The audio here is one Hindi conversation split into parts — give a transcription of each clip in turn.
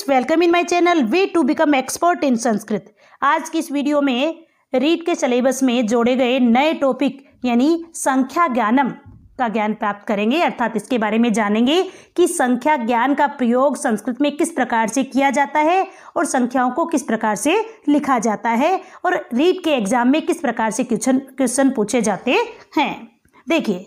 Friends welcome in my channel way to become expert in Sanskrit आज की इस वीडियो में रीड के सिलेबस में जोड़े गए नए टॉपिक यानी संख्या ज्ञानम का ज्ञान प्राप्त करेंगे अर्थात इसके बारे में जानेंगे कि संख्या ज्ञान का प्रयोग संस्कृत में किस प्रकार से किया जाता है और संख्याओं को किस प्रकार से लिखा जाता है और रीड के एग्जाम में किस प्रकार से क्वेश्चन क्वेश्चन पूछे जाते हैं देखिए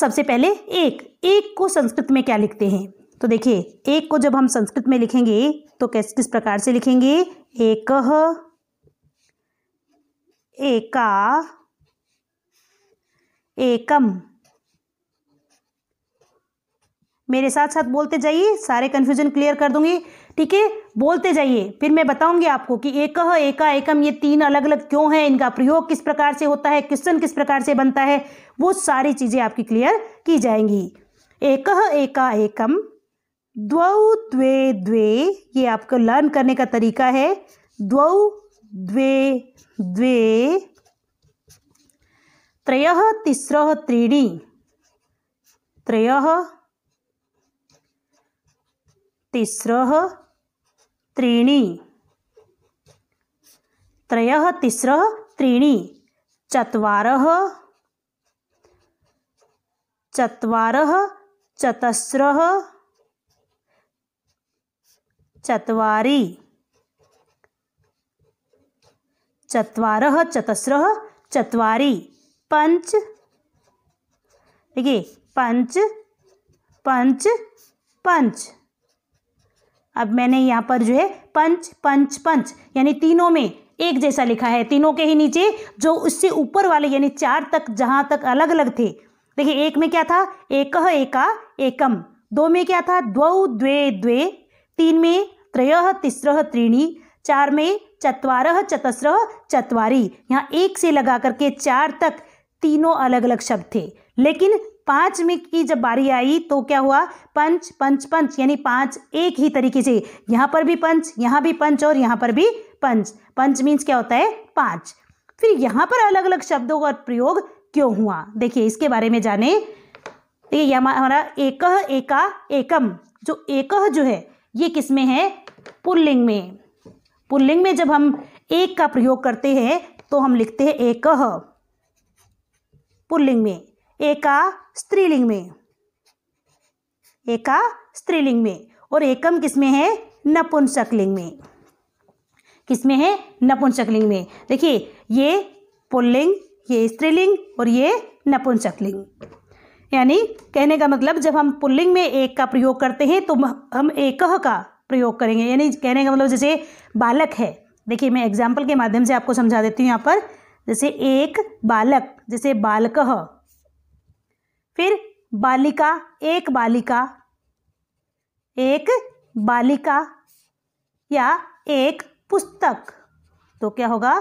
सबसे पहले एक एक को संस्कृत में क्या लिखते हैं तो देखिए एक को जब हम संस्कृत में लिखेंगे तो किस किस प्रकार से लिखेंगे एक एका एकम मेरे साथ साथ बोलते जाइए सारे कन्फ्यूजन क्लियर कर दूंगी ठीक है बोलते जाइए फिर मैं बताऊंगी आपको कि एक एका एकम ये तीन अलग अलग क्यों हैं इनका प्रयोग किस प्रकार से होता है क्वेश्चन किस प्रकार से बनता है वो सारी चीज़ें आपकी क्लियर की जाएंगी एक एका एकम द्वौ द्वे द्वे ये आपको लर्न करने का तरीका है द्वौ द्वे द्वे त्रय तिस्र त्रीणी त्रय तिस्र त्रीणी त्रय तिस्र त्रीणी चतर चतर चतस्र चतवारी चतवार चतस्रः चतवारी पंच देखिए पंच पंच पंच अब मैंने यहां पर जो है पंच पंच पंच यानी तीनों में एक जैसा लिखा है तीनों के ही नीचे जो उससे ऊपर वाले यानी चार तक जहां तक अलग अलग थे देखिए एक में क्या था एक एका एकम दो में क्या था द्वौ द्वे द्वे तीन में त्रय तिस्रः त्रीणी चार में चतवार चतसर चतवारी यहाँ एक से लगा करके चार तक तीनों अलग अलग शब्द थे लेकिन पांच में की जब बारी आई तो क्या हुआ पंच पंच पंच यानी पांच एक ही तरीके से यहाँ पर भी पंच यहाँ भी पंच और यहाँ पर भी पंच पंच मीन्स क्या होता है पांच फिर यहाँ पर अलग अलग शब्दों का प्रयोग क्यों हुआ देखिए इसके बारे में जाने देखिए हमारा एक एका एकम जो एक जो है ये किस में है पुल्लिंग में पुल्लिंग में जब हम एक का प्रयोग करते हैं तो हम लिखते हैं एक पुल्लिंग में एका स्त्रीलिंग में एका स्त्रीलिंग में और एकम किसमें है नपुंसकलिंग में किसमें है नपुंसकलिंग में देखिए ये पुल्लिंग ये स्त्रीलिंग और ये नपुंसकलिंग यानी कहने का मतलब जब हम पुल्लिंग में एक का प्रयोग करते हैं तो हम एक का प्रयोग करेंगे यानी कहने का मतलब जैसे बालक है देखिए मैं एग्जाम्पल के माध्यम से आपको समझा देती हूँ यहाँ पर जैसे एक बालक जैसे बालक फिर बालिका एक बालिका एक बालिका या एक पुस्तक तो क्या होगा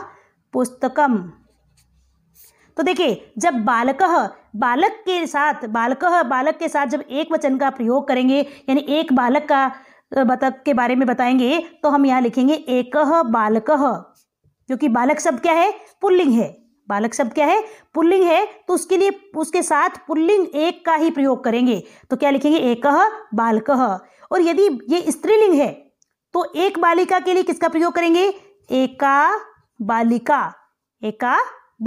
पुस्तकम तो देखिए जब बालक बालक के साथ बालक बालक के साथ जब एक वचन का प्रयोग करेंगे यानी एक बालक का बतक के बारे में बताएंगे तो हम यहाँ लिखेंगे एक बालक जो कि बालक शब्द क्या है पुल्लिंग है बालक शब्द क्या है पुल्लिंग है तो उसके लिए उसके साथ पुल्लिंग एक का ही प्रयोग करेंगे तो क्या लिखेंगे एक बालक और यदि ये स्त्रीलिंग है तो एक बालिका के लिए किसका प्रयोग करेंगे एका बालिका एका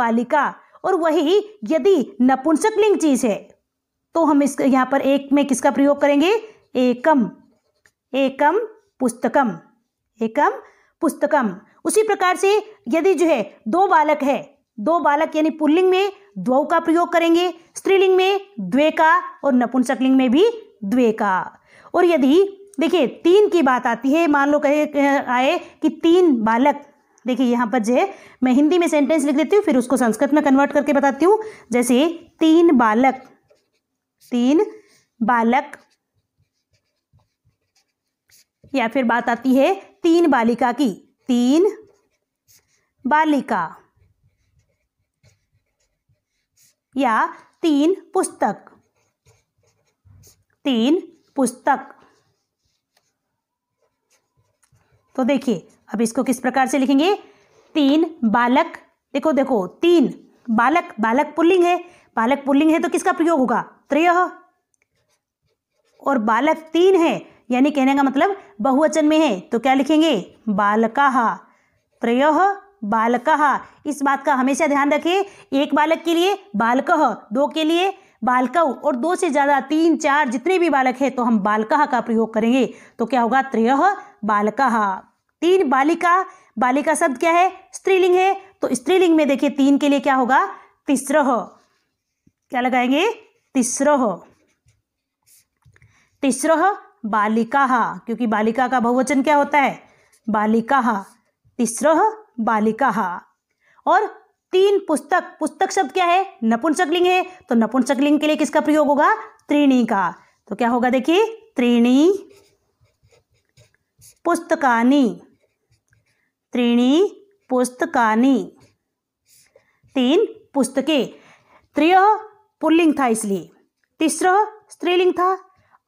बालिका और वही यदि नपुंसक लिंग चीज है तो हम इस यहां पर एक में किसका प्रयोग करेंगे एकम एकम पुस्तकम एकम पुस्तकम उसी प्रकार से यदि जो है दो बालक है दो बालक यानी पुल्लिंग में द्व का प्रयोग करेंगे स्त्रीलिंग में द्वे का और नपुंसक लिंग में भी द्वे का और यदि देखिए तीन की बात आती है मान लो कहे आए कि तीन बालक देखिए यहाँ पर जो है मैं हिंदी में सेंटेंस लिख देती हूँ फिर उसको संस्कृत में कन्वर्ट करके बताती हूँ जैसे तीन बालक तीन बालक या फिर बात आती है तीन बालिका की तीन बालिका या तीन पुस्तक तीन पुस्तक तो देखिए अब इसको किस प्रकार से लिखेंगे तीन बालक देखो देखो तीन बालक बालक पुल्लिंग है बालक पुल्लिंग है तो किसका प्रयोग होगा त्रय और बालक तीन है यानी कहने का मतलब बहुवचन में है तो क्या लिखेंगे बालका त्रय बालका इस बात का हमेशा ध्यान रखें एक बालक के लिए बालकह दो के लिए बालकव और दो से ज़्यादा तीन चार जितने भी बालक है तो हम बालकह का प्रयोग करेंगे तो क्या होगा त्रय बालक हाँ। तीन बालिका बालिका शब्द क्या है स्त्रीलिंग है तो स्त्रीलिंग में देखिए तीन के लिए क्या होगा तिस्र क्या लगाएंगे तिस्र तिस्र बालिका हाँ। क्योंकि बालिका का बहुवचन क्या होता है बालिका हाँ। तिस्र बालिका और तीन पुस्तक पुस्तक शब्द क्या है नपुंसकलिंग है तो नपुंसकलिंग के लिए किसका प्रयोग होगा त्रीणी का तो क्या होगा देखिए त्रीणी पुस्तकानि त्रीणी पुस्तकानि तीन पुस्तके त्रिय पुल्लिंग था इसलिए तीसरा स्त्रीलिंग था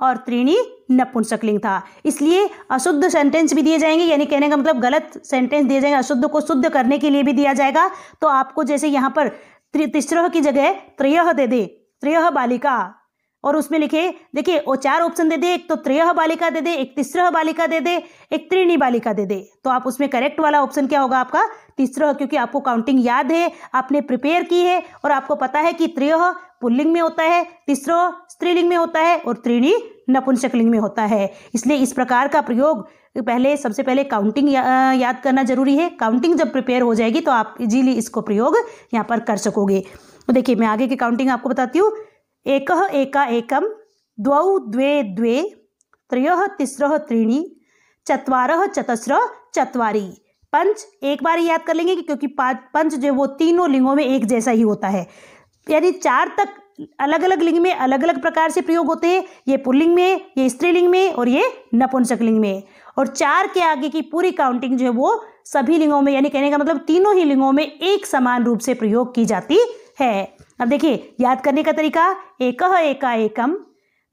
और त्रीणी नपुंसकलिंग था इसलिए अशुद्ध सेंटेंस भी दिए जाएंगे यानी कहने का मतलब गलत सेंटेंस दिए जाएंगे अशुद्ध को शुद्ध करने के लिए भी दिया जाएगा तो आपको जैसे यहाँ पर तिस्रह की जगह त्रिय दे दे त्रिय बालिका और उसमें लिखे देखिए वो चार ऑप्शन दे दे एक तो त्रेह बालिका दे दे एक तीसरा बालिका दे दे एक त्रीणी बालिका दे दे तो आप उसमें करेक्ट वाला ऑप्शन क्या होगा आपका तीसरा क्योंकि आपको काउंटिंग याद है आपने प्रिपेयर की है और आपको पता है कि त्रयह पुल्लिंग में होता है तीसरा स्त्रीलिंग में होता है और त्रीणी नपुंसकलिंग में होता है इसलिए इस प्रकार का प्रयोग पहले सबसे पहले काउंटिंग या, याद करना जरूरी है काउंटिंग जब प्रिपेयर हो जाएगी तो आप इजीली इसको प्रयोग यहाँ पर कर सकोगे तो देखिए मैं आगे की काउंटिंग आपको बताती हूँ एक एका एकं द्वौ द्वे द्वे त्रय तिस्रः त्रीणी चतवार चतस्र चतवारी पंच एक बार याद कर लेंगे कि क्योंकि पंच जो वो तीनों लिंगों में एक जैसा ही होता है यानी चार तक अलग अलग लिंग में अलग अलग प्रकार से प्रयोग होते हैं ये पुल्लिंग में ये स्त्रीलिंग में और ये नपुंसक लिंग में और चार के आगे की पूरी काउंटिंग जो है वो सभी लिंगों में यानी कहने का मतलब तीनों ही लिंगों में एक समान रूप से प्रयोग की जाती है अब देखिए याद करने का तरीका एक एका एकम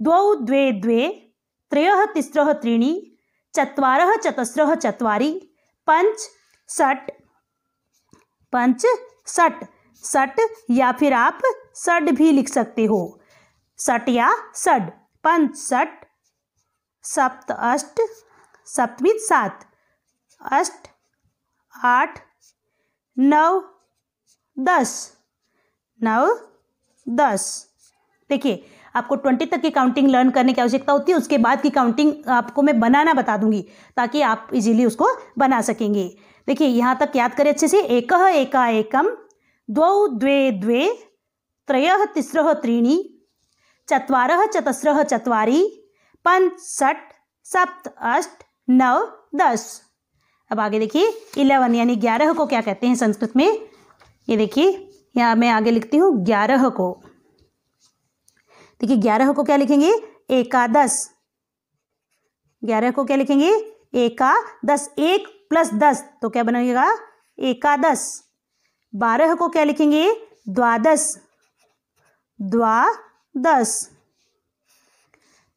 द्वौ द्वे द्वे त्रय तिस्रः त्रीणी चतर चतस्र चत्वारि पंच सट पंच सट सट या फिर आप सड भी लिख सकते हो सट या सड पंच सट सप्त अष्ट सप्तमी सात अष्ट आठ नौ दस नाउ दस देखिए आपको ट्वेंटी तक की काउंटिंग लर्न करने की आवश्यकता होती है उसके बाद की काउंटिंग आपको मैं बनाना बता दूंगी ताकि आप इजीली उसको बना सकेंगे देखिए यहाँ तक याद करें अच्छे से एक एका एकम द्व द्वे द्वे त्रय तिस्र त्रीणी चतर चतस्र चतरी पंच षट सप्त अष्ट नव दस अब आगे देखिए इलेवन यानी ग्यारह को क्या कहते हैं संस्कृत में ये देखिए या मैं आगे लिखती हूँ ग्यारह को देखिए ग्यारह को क्या लिखेंगे एकादश ग्यारह को क्या लिखेंगे दस एक प्लस दस तो क्या बनेगा एकादश बारह को क्या लिखेंगे द्वादश द्वादश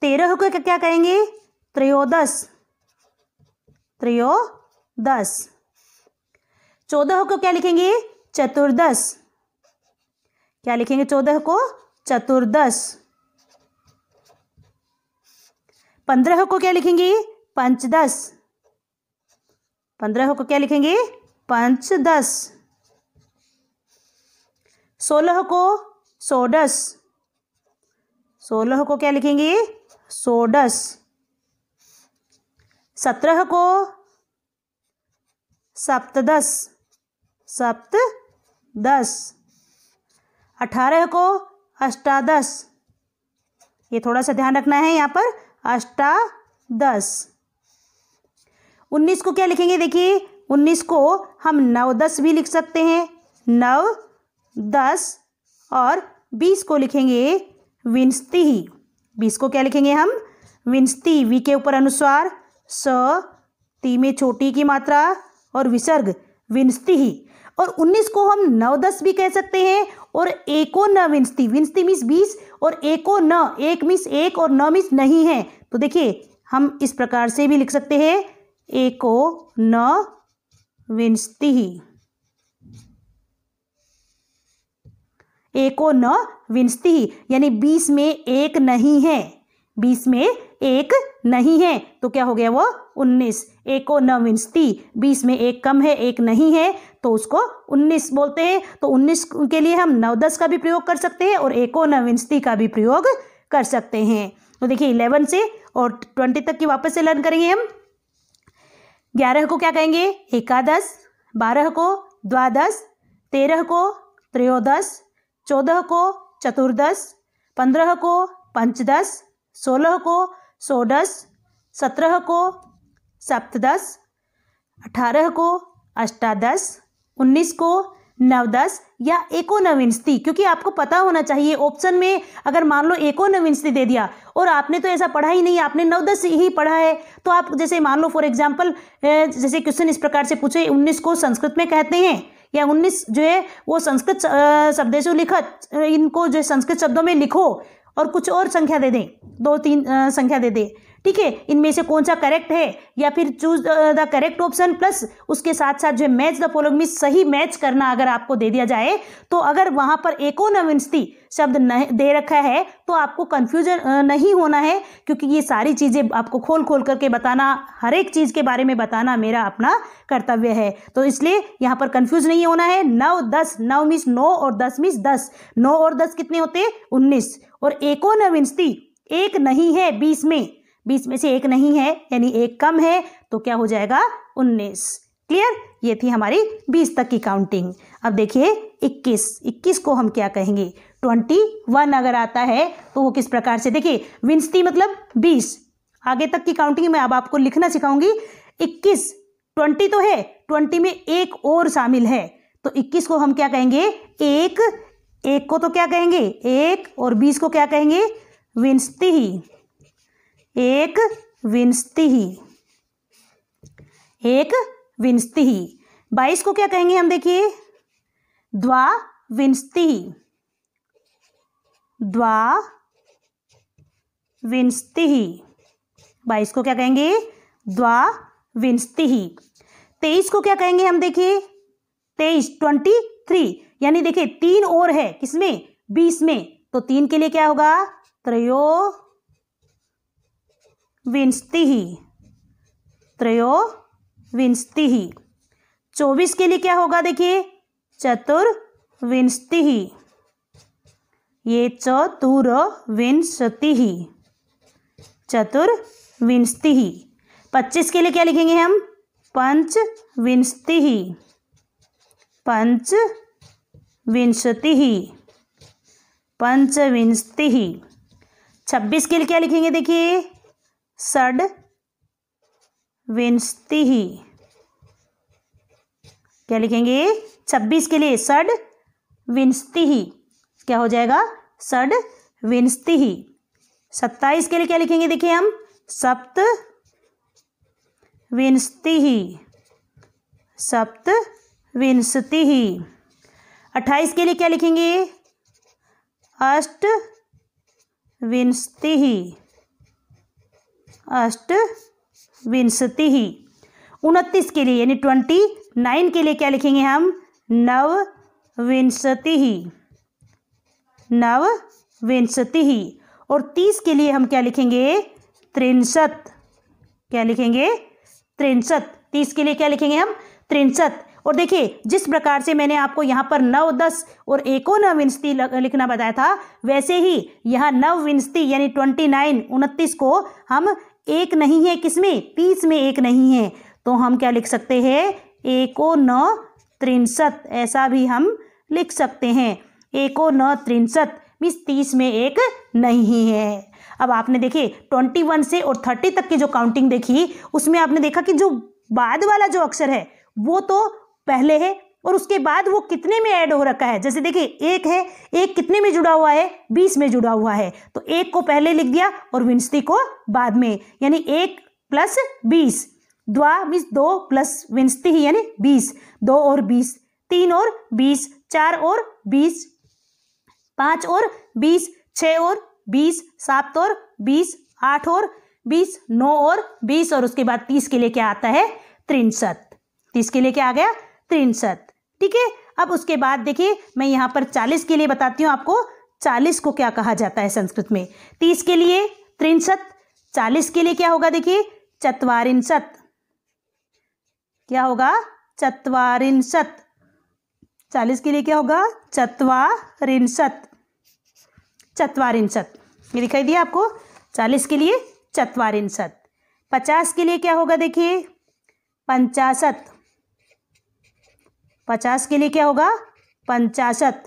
तेरह को क्या कहेंगे त्रयोदश त्रयोदश चौदह को क्या लिखेंगे चतुर्दश क्या लिखेंगे चौदह को चतुर्दश पंद्रह को क्या लिखेंगे पंचदश पंद्रह को क्या लिखेंगे पंचदश सोलह को सोडस सोलह को क्या लिखेंगे सोडस सत्रह को सप्तदश सप्त दस अठारह को अष्टादश ये थोड़ा सा ध्यान रखना है यहाँ पर अष्टादश उन्नीस को क्या लिखेंगे देखिए उन्नीस को हम नव दस भी लिख सकते हैं नव दस और बीस को लिखेंगे विंस्ती बीस को क्या लिखेंगे हम विंस्ती वी के ऊपर अनुस्वार स ती में छोटी की मात्रा और विसर्ग विंस्ती और उन्नीस को हम नव दस भी कह सकते हैं और एको न विंस्ती विंस्ती मिस बीस और एको न एक मिस एक और न मिस नहीं है तो देखिए हम इस प्रकार से भी लिख सकते हैं एको न विंस्ती एको न विंस्ती यानी बीस में एक नहीं है बीस में एक नहीं है तो क्या हो गया वो उन्नीस एको न विंस्ती बीस में एक कम है एक नहीं है तो उसको 19 बोलते हैं तो 19 के लिए हम नव दस का भी प्रयोग कर सकते हैं और एकोनविंशति का भी प्रयोग कर सकते हैं तो देखिए इलेवन से और ट्वेंटी तक की वापस से लर्न करेंगे हम ग्यारह को क्या कहेंगे एकादश बारह को द्वादश तेरह को त्रयोदश चौदह को चतुर्दश पंद्रह को पंचदश सोलह को षोडश सत्रह को सप्तदश अठारह को अष्टादश उन्नीस को नवदस या एको एकोनविंशति क्योंकि आपको पता होना चाहिए ऑप्शन में अगर मान लो एकोनविंशति दे दिया और आपने तो ऐसा पढ़ा ही नहीं आपने नव दस ही पढ़ा है तो आप जैसे मान लो फॉर एग्जाम्पल जैसे क्वेश्चन इस प्रकार से पूछे उन्नीस को संस्कृत में कहते हैं या उन्नीस जो है वो संस्कृत शब्द से लिखत इनको जो संस्कृत शब्दों में लिखो और कुछ और संख्या दे दें दो तीन संख्या दे दें ठीक है इनमें से कौन सा करेक्ट है या फिर choose the correct option plus उसके साथ साथ जो मैच द फॉलोइंग में सही मैच करना अगर आपको दे दिया जाए तो अगर वहां पर एकोनविंशति शब्द दे रखा है तो आपको कन्फ्यूजन नहीं होना है क्योंकि ये सारी चीज़ें आपको खोल खोल करके बताना हर एक चीज़ के बारे में बताना मेरा अपना कर्तव्य है तो इसलिए यहाँ पर कन्फ्यूज नहीं होना है नौ दस नौ मीस नौ और दस मीस दस नौ और दस कितने होते उन्नीस और एकोनविंशति एक नहीं है बीस में बीस में से एक नहीं है यानी एक कम है तो क्या हो जाएगा उन्नीस क्लियर ये थी हमारी बीस तक की काउंटिंग अब देखिए इक्कीस इक्कीस को हम क्या कहेंगे ट्वेंटी वन अगर आता है तो वो किस प्रकार से देखिए विंसती मतलब बीस आगे तक की काउंटिंग में अब आपको लिखना सिखाऊंगी इक्कीस ट्वेंटी तो है ट्वेंटी में एक और शामिल है तो इक्कीस को हम क्या कहेंगे एक एक को तो क्या कहेंगे एक और बीस को क्या कहेंगे विंसती ही एक ही एक ही बाईस को क्या कहेंगे हम देखिए द्वा ही द्वा ही बाईस को क्या कहेंगे द्वा ही तेईस को क्या कहेंगे हम देखिए तेईस ट्वेंटी थ्री यानी देखिए तीन और है किसमें बीस में तो तीन के लिए क्या होगा त्रयो विंशति त्रयो विंशति चौबीस के लिए क्या होगा देखिए चतुर्विंशति विंशति ये चतुर विंशति चतुर विंशति ही पच्चीस के लिए क्या लिखेंगे हम पंच विंशति पंच विंशति पंचविंशति छब्बीस के लिए क्या लिखेंगे देखिए षड विंशति ही क्या लिखेंगे छब्बीस के लिए षड विंशति ही क्या हो जाएगा षड विंशति ही सत्ताईस के लिए क्या लिखेंगे देखिए हम सप्त विंशति ही सप्त विंशति ही अट्ठाईस के लिए क्या लिखेंगे अष्ट विंशति ही अष्ट विंशति ही उनतीस के लिए यानी ट्वेंटी नाइन के लिए क्या लिखेंगे हम नव विंशति ही नव विंशति ही और तीस के लिए हम क्या लिखेंगे त्रिंसत क्या लिखेंगे त्रिंसत तीस के लिए क्या लिखेंगे हम त्रिंसत और देखिए जिस प्रकार से मैंने आपको यहाँ पर नव दस और विंशति लिखना बताया था वैसे ही यहाँ विंशति यानी ट्वेंटी नाइन उनतीस को हम एक नहीं है किसमें तीस में एक नहीं है तो हम क्या लिख सकते हैं एको न त्रिंसत ऐसा भी हम लिख सकते हैं एको न त्रिंसत मीन्स तीस में एक नहीं है अब आपने देखे ट्वेंटी वन से और थर्टी तक की जो काउंटिंग देखी उसमें आपने देखा कि जो बाद वाला जो अक्षर है वो तो पहले है और उसके बाद वो कितने में ऐड हो रखा है जैसे देखिए एक है एक कितने में जुड़ा हुआ है बीस में जुड़ा हुआ है तो एक को पहले लिख दिया और विंस्ती को बाद में यानी एक प्लस बीस द्वा मीन्स दो प्लस विंस्ती ही यानी बीस दो और बीस तीन और बीस चार और बीस पांच और बीस छ और बीस सात और बीस आठ और बीस नौ और बीस और उसके बाद तीस के लिए क्या आता है त्रिसठ तीस के लिए क्या आ गया त्रिसठ ठीक है अब उसके बाद देखिए मैं यहाँ पर चालीस के लिए बताती हूँ आपको चालीस को क्या कहा जाता है संस्कृत में तीस के लिए त्रिंशत चालीस के लिए क्या होगा देखिए चतवारिंशत क्या होगा चतवारिंशत चालीस के लिए क्या होगा चतवारिंशत चतवारिंशत ये दिखाई दिया आपको चालीस के लिए चतवारिंशत पचास के लिए क्या होगा देखिए पंचाशत पचास के लिए क्या होगा पंचाशत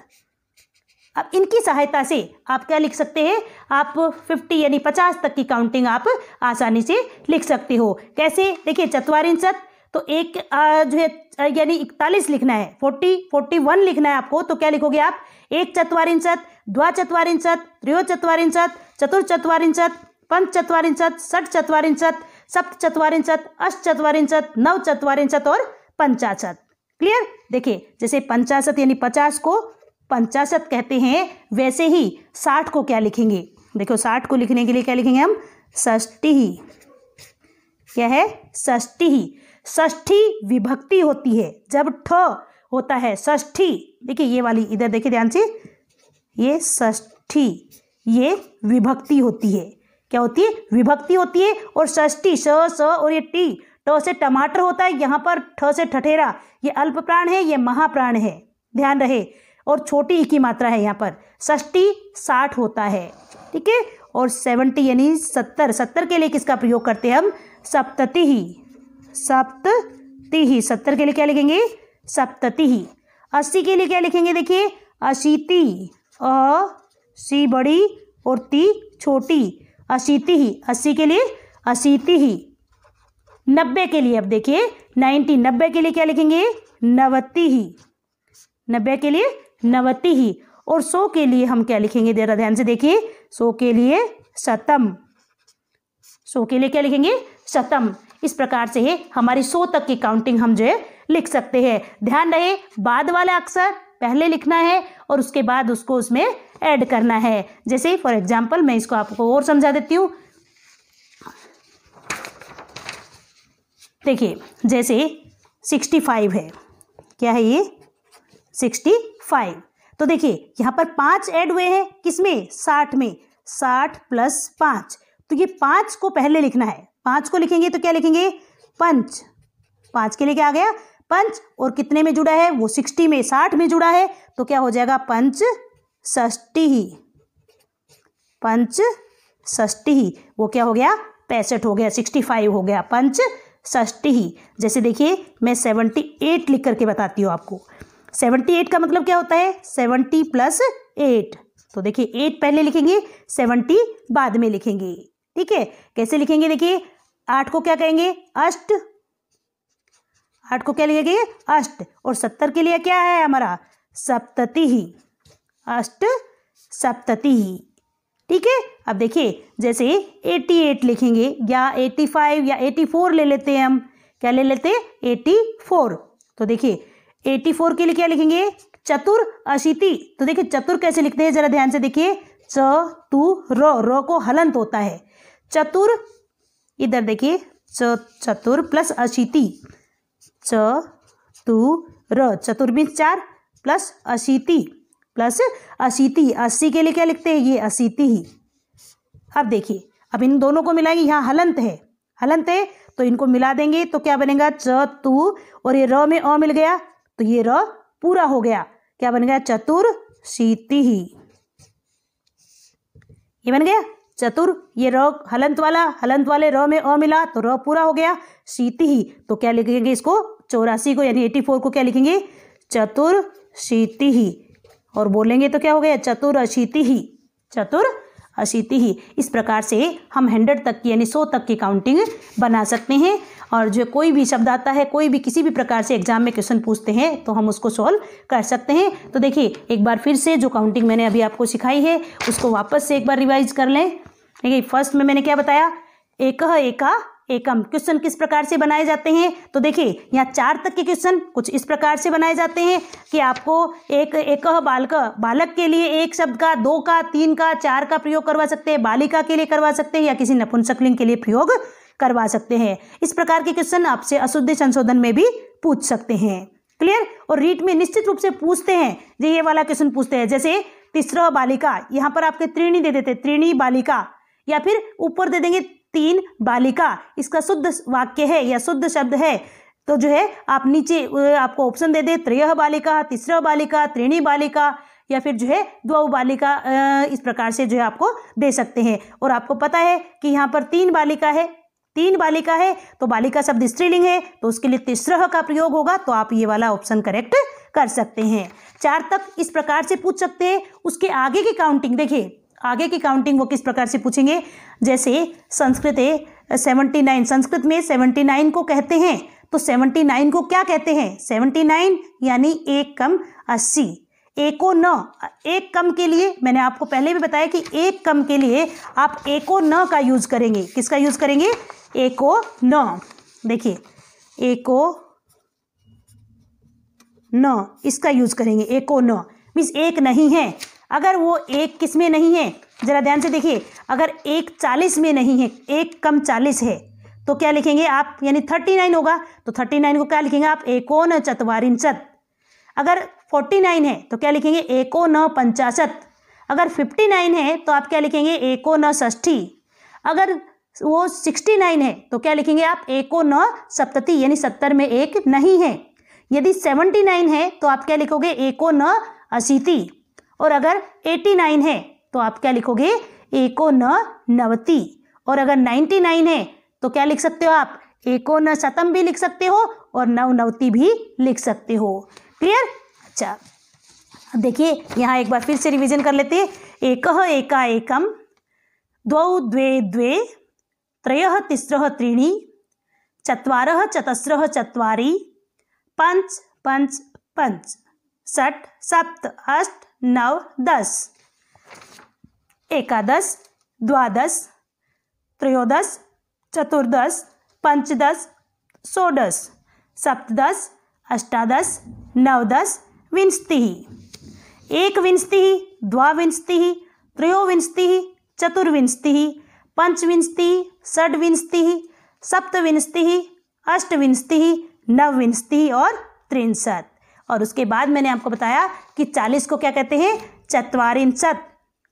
अब इनकी सहायता से आप क्या लिख सकते हैं आप 50 यानी 50 तक की काउंटिंग आप आसानी से लिख सकते हो कैसे देखिए चतवारिंशत तो एक जो है यानी इकतालीस लिखना है फोर्टी फोर्टी वन लिखना है आपको तो क्या लिखोगे आप एक चतवारिंशत द्वा चतवारिंशत त्रियो चतवारिंशत चतुर चतवारिंशत पंच चतवारिंशत सठ चतवारिंशत सप्त चतवारिंशत अष्ट चतवारिंशत नव चतवारिंशत और पंचाशत क्लियर देखिए जैसे पंचाशत यानी पचास को पंचाशत कहते हैं वैसे ही साठ को क्या लिखेंगे देखो साठ को लिखने के लिए क्या लिखेंगे हम षष्टी ही क्या है षष्टी ही विभक्ति होती है जब ठ होता है ष्ठी देखिए ये वाली इधर देखिए ध्यान से ये ष्ठी ये विभक्ति होती है क्या होती है विभक्ति होती है और ष्ठी स स और ये टी ट तो से टमाटर होता है यहाँ पर ठ से ठठेरा ये अल्प प्राण है ये महाप्राण है ध्यान रहे और छोटी की मात्रा है यहाँ पर षष्टी साठ होता है ठीक है और सेवेंटी यानी सत्तर सत्तर के लिए किसका प्रयोग करते हैं हम सप्तति ही सत्तर के लिए क्या लिखेंगे सप्तति ही अस्सी के लिए क्या लिखेंगे देखिए अशीति अ सी बड़ी और ती छोटी अशीति ही अस्सी के लिए अशीति ही नब्बे के लिए अब देखिए नाइन्टी नब्बे के लिए क्या लिखेंगे नवती ही नब्बे के लिए नवती ही और सौ के लिए हम क्या लिखेंगे देरा ध्यान से देखिए सौ के लिए शतम सौ के लिए क्या लिखेंगे शतम इस प्रकार से हमारी सौ तक की काउंटिंग हम जो है लिख सकते हैं ध्यान रहे बाद वाला अक्सर पहले लिखना है और उसके बाद उसको उसमें ऐड करना है जैसे फॉर एग्जाम्पल मैं इसको आपको और समझा देती हूँ देखिए जैसे सिक्सटी फाइव है क्या है ये सिक्सटी फाइव तो देखिए यहाँ पर पाँच ऐड हुए हैं किसमें साठ में साठ प्लस पाँच तो ये पाँच को पहले लिखना है पाँच को लिखेंगे तो क्या लिखेंगे पंच पाँच के क्या आ गया पंच और कितने में जुड़ा है वो सिक्सटी में साठ में जुड़ा है तो क्या हो जाएगा पंच षष्टी ही पंच षष्टी ही वो क्या हो गया पैंसठ हो गया सिक्सटी फाइव हो गया पंच षष्टी ही जैसे देखिए मैं सेवेंटी एट लिख करके बताती हूँ आपको सेवेंटी एट का मतलब क्या होता है सेवेंटी प्लस एट तो देखिए एट पहले लिखेंगे सेवेंटी बाद में लिखेंगे ठीक है कैसे लिखेंगे देखिए आठ को क्या कहेंगे अष्ट आठ को क्या लिखेंगे अष्ट और सत्तर के लिए क्या है हमारा सप्तति ही अष्ट सप्तति ही ठीक है अब देखिए जैसे 88 लिखेंगे या 85 या 84 ले लेते हैं हम क्या ले लेते हैं 84 तो देखिए 84 के लिए क्या लिखेंगे चतुर अशीति तो देखिए चतुर कैसे लिखते हैं जरा ध्यान से देखिए च तु रो र को हलंत होता है चतुर इधर देखिए च चतुर प्लस अशीति च तु र चतुर मीन्स चार प्लस अशीति प्लस अशीति अस्सी के लिए क्या लिखते हैं ये अशीति ही अब देखिए अब इन दोनों को मिलाएंगे यहाँ हलंत है हलंत है तो इनको मिला देंगे तो क्या बनेगा चतु और ये र में अ मिल गया तो ये र पूरा हो गया क्या बन गया चतुर सीति ही ये बन गया चतुर ये र हलंत वाला हलंत वाले र में अ मिला तो र पूरा हो गया शीति ही तो क्या लिखेंगे इसको चौरासी को यानी एटी फोर को क्या लिखेंगे चतुर सीति ही और बोलेंगे तो क्या हो गया चतुर अशीति ही चतुर अशीति ही इस प्रकार से हम हंड्रेड तक की यानी सौ तक की काउंटिंग बना सकते हैं और जो कोई भी शब्द आता है कोई भी किसी भी प्रकार से एग्जाम में क्वेश्चन पूछते हैं तो हम उसको सॉल्व कर सकते हैं तो देखिए एक बार फिर से जो काउंटिंग मैंने अभी आपको सिखाई है उसको वापस से एक बार रिवाइज कर लें देखिए फर्स्ट में मैंने क्या बताया एक एका एकम क्वेश्चन किस प्रकार से बनाए जाते हैं तो देखिए यहाँ चार तक के क्वेश्चन कुछ इस प्रकार से बनाए जाते हैं कि आपको एक एक बालक बालक के लिए एक शब्द का दो का तीन का चार का प्रयोग करवा सकते हैं बालिका के लिए करवा सकते हैं या किसी नपुंसकलिंग के लिए प्रयोग करवा सकते हैं इस प्रकार के क्वेश्चन आपसे अशुद्ध संशोधन में भी पूछ सकते हैं क्लियर और रीट में निश्चित रूप से पूछते हैं जो ये वाला क्वेश्चन पूछते हैं जैसे तीसरा बालिका यहाँ पर आपके त्रीणी दे देते त्रीणी बालिका या फिर ऊपर दे देंगे तीन बालिका इसका शुद्ध वाक्य है या शुद्ध शब्द है तो जो है आप नीचे आपको ऑप्शन दे दे त्रय बालिका तीसरा बालिका त्रिणी बालिका या फिर जो है द्व बालिका इस प्रकार से जो है आपको दे सकते हैं और आपको पता है कि यहाँ पर तीन बालिका है तीन बालिका है तो बालिका शब्द स्त्रीलिंग है तो उसके लिए तीसरा का प्रयोग होगा तो आप ये वाला ऑप्शन करेक्ट कर सकते हैं चार तक इस प्रकार से पूछ सकते हैं उसके आगे की काउंटिंग देखिए आगे की काउंटिंग वो किस प्रकार से पूछेंगे जैसे संस्कृत है सेवेंटी नाइन संस्कृत में सेवेंटी नाइन को कहते हैं तो सेवेंटी नाइन को क्या कहते हैं सेवेंटी नाइन यानी एक कम अस्सी एको न एक कम के लिए मैंने आपको पहले भी बताया कि एक कम के लिए आप एको न का यूज़ करेंगे किसका यूज़ करेंगे एको न देखिए एको न इसका यूज़ करेंगे एको न मीन्स एक नहीं है अगर वो एक किस में नहीं है ज़रा ध्यान से देखिए अगर एक चालीस में नहीं है एक कम चालीस है तो क्या लिखेंगे आप यानी थर्टी नाइन होगा तो थर्टी नाइन को क्या लिखेंगे आप एकोन चतवारिंशत अगर फोर्टी नाइन है तो क्या लिखेंगे एको न पंचाशत अगर फिफ्टी नाइन है तो आप क्या लिखेंगे एको न षष्ठी अगर वो सिक्सटी नाइन है तो क्या लिखेंगे आप एको न सप्तति यानी सत्तर में एक नहीं है यदि सेवेंटी नाइन है तो आप क्या लिखोगे एको न अशीति और अगर 89 है तो आप क्या लिखोगे एको न नवती और अगर 99 है तो क्या लिख सकते हो आप एको न शतम भी लिख सकते हो और नव नवती भी लिख सकते हो क्लियर अच्छा देखिए यहाँ एक बार फिर से रिवीजन कर लेते एक एका एकम द्वौ द्वे द्वे त्रय तिस्र त्रीणी चत्वारः चतस्र चत्वारि पंच पंच पंच षट सप्त अष्ट नव दस एकादश द्वादश त्रयोदश चतुर्दश पंचदश षोडश सप्तदश अष्टादश नवदश विंशति एक विंशति द्वाविंशति त्रयोविंशति चतुर्विंशति पंचविंशति षड्विंशति सप्तविंशति अष्टविंशति नवविंशति और त्रिंशत और उसके बाद मैंने आपको बताया कि चालीस को क्या कहते हैं चतवारिंशत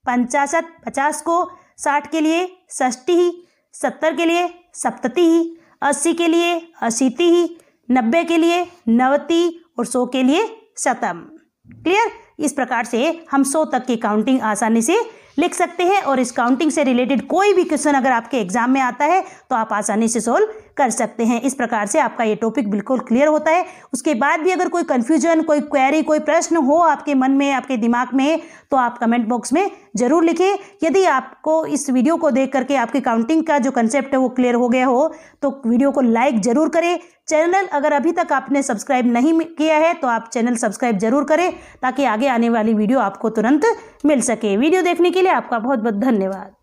पंचाशत पचास को साठ के लिए षष्टी ही सत्तर के लिए सप्तति ही अस्सी के लिए अशीति ही नब्बे के लिए नवति और सौ के लिए शतम क्लियर इस प्रकार से हम सौ तक की काउंटिंग आसानी से लिख सकते हैं और इस काउंटिंग से रिलेटेड कोई भी क्वेश्चन अगर आपके एग्जाम में आता है तो आप आसानी से सोल्व कर सकते हैं इस प्रकार से आपका ये टॉपिक बिल्कुल क्लियर होता है उसके बाद भी अगर कोई कन्फ्यूजन कोई क्वेरी कोई प्रश्न हो आपके मन में आपके दिमाग में तो आप कमेंट बॉक्स में ज़रूर लिखें यदि आपको इस वीडियो को देख करके आपकी काउंटिंग का जो कंसेप्ट है वो क्लियर हो गया हो तो वीडियो को लाइक ज़रूर करें चैनल अगर अभी तक आपने सब्सक्राइब नहीं किया है तो आप चैनल सब्सक्राइब ज़रूर करें ताकि आगे आने वाली वीडियो आपको तुरंत मिल सके वीडियो देखने के लिए आपका बहुत बहुत धन्यवाद